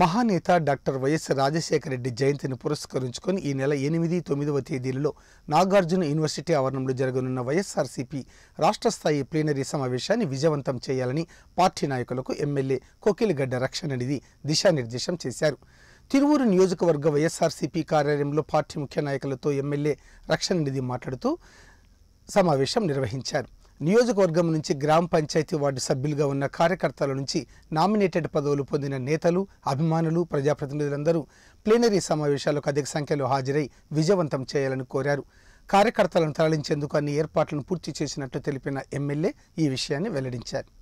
మహానేత doctor YS Rajasekhara Reddy జయంతిని పురస్కరించుకొని ఈ నెల ఎనిమిది తొమ్మిదవ తేదీలలో నాగార్జున యూనివర్సిటీ ఆవరణంలో జరగనున్న వైఎస్ఆర్సీపీ రాష్ట్ర స్థాయి ప్లీనరీ సమావేశాన్ని విజయవంతం చేయాలని పార్టీ నాయకులకు ఎమ్మెల్యే కోకిలిగడ్డ రక్షణనిధి దిశానిర్దేశం చేశారు తిరువూరు నియోజకవర్గ వైఎస్ఆర్సీపీ కార్యాలయంలో పార్టీ ముఖ్య నాయకులతో ఎమ్మెల్యే రక్షణనిధి మాట్లాడుతూ సమావేశం నిర్వహించారు నియోజకవర్గం నుంచి గ్రామ పంచాయతీ వార్డు సభ్యులుగా ఉన్న కార్యకర్తల నుంచి నామినేటెడ్ పదవులు పొందిన నేతలు అభిమానులు ప్రజాప్రతినిధులందరూ ప్లీనరీ సమావేశాలకు అధిక సంఖ్యలో హాజరై విజయవంతం చేయాలని కోరారు కార్యకర్తలను తరలించేందుకు అన్ని ఏర్పాట్లను పూర్తి చేసినట్లు తెలిపిన ఎమ్మెల్యే ఈ విషయాన్ని వెల్లడించారు